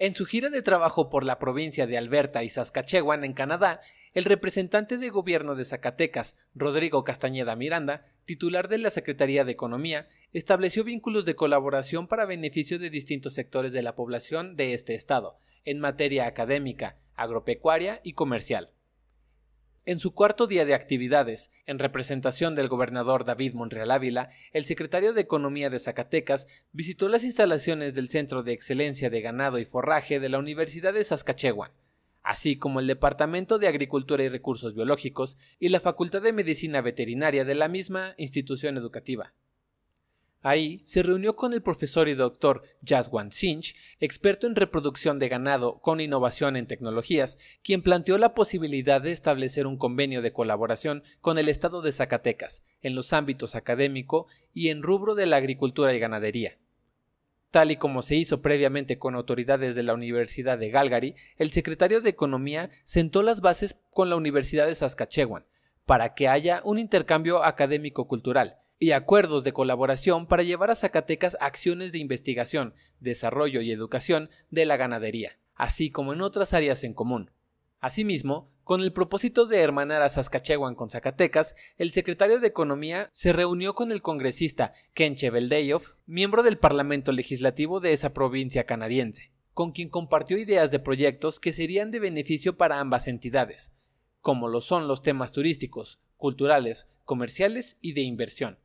En su gira de trabajo por la provincia de Alberta y Saskatchewan en Canadá, el representante de gobierno de Zacatecas, Rodrigo Castañeda Miranda, titular de la Secretaría de Economía, estableció vínculos de colaboración para beneficio de distintos sectores de la población de este estado, en materia académica, agropecuaria y comercial. En su cuarto día de actividades, en representación del gobernador David Monreal Ávila, el secretario de Economía de Zacatecas visitó las instalaciones del Centro de Excelencia de Ganado y Forraje de la Universidad de Saskatchewan, así como el Departamento de Agricultura y Recursos Biológicos y la Facultad de Medicina Veterinaria de la misma institución educativa. Ahí se reunió con el profesor y doctor Jaswan Singh, experto en reproducción de ganado con innovación en tecnologías, quien planteó la posibilidad de establecer un convenio de colaboración con el Estado de Zacatecas en los ámbitos académico y en rubro de la agricultura y ganadería. Tal y como se hizo previamente con autoridades de la Universidad de Galgary, el secretario de Economía sentó las bases con la Universidad de Saskatchewan para que haya un intercambio académico-cultural y acuerdos de colaboración para llevar a Zacatecas acciones de investigación, desarrollo y educación de la ganadería, así como en otras áreas en común. Asimismo, con el propósito de hermanar a Saskatchewan con Zacatecas, el secretario de Economía se reunió con el congresista Ken Cheveldeyov, miembro del Parlamento Legislativo de esa provincia canadiense, con quien compartió ideas de proyectos que serían de beneficio para ambas entidades, como lo son los temas turísticos, culturales, comerciales y de inversión.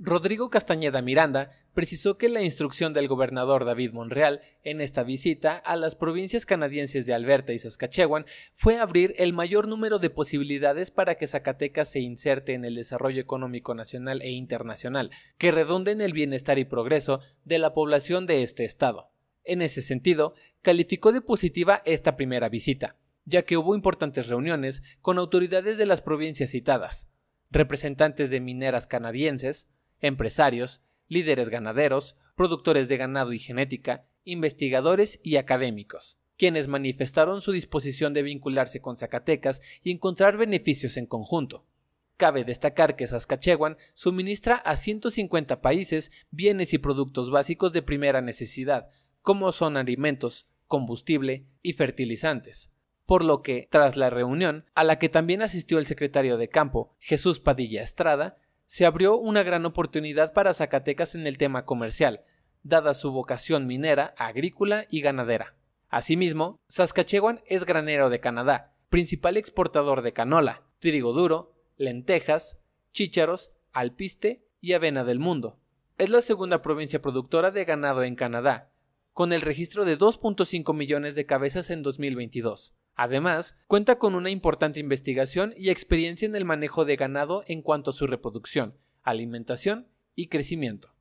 Rodrigo Castañeda Miranda precisó que la instrucción del gobernador David Monreal en esta visita a las provincias canadienses de Alberta y Saskatchewan fue abrir el mayor número de posibilidades para que Zacatecas se inserte en el desarrollo económico nacional e internacional, que redonde en el bienestar y progreso de la población de este estado. En ese sentido, calificó de positiva esta primera visita, ya que hubo importantes reuniones con autoridades de las provincias citadas, representantes de mineras canadienses, empresarios, líderes ganaderos, productores de ganado y genética, investigadores y académicos, quienes manifestaron su disposición de vincularse con Zacatecas y encontrar beneficios en conjunto. Cabe destacar que Saskatchewan suministra a 150 países bienes y productos básicos de primera necesidad, como son alimentos, combustible y fertilizantes. Por lo que, tras la reunión, a la que también asistió el secretario de campo, Jesús Padilla Estrada, se abrió una gran oportunidad para Zacatecas en el tema comercial, dada su vocación minera, agrícola y ganadera. Asimismo, Saskatchewan es granero de Canadá, principal exportador de canola, trigo duro, lentejas, chícharos, alpiste y avena del mundo. Es la segunda provincia productora de ganado en Canadá, con el registro de 2.5 millones de cabezas en 2022. Además, cuenta con una importante investigación y experiencia en el manejo de ganado en cuanto a su reproducción, alimentación y crecimiento.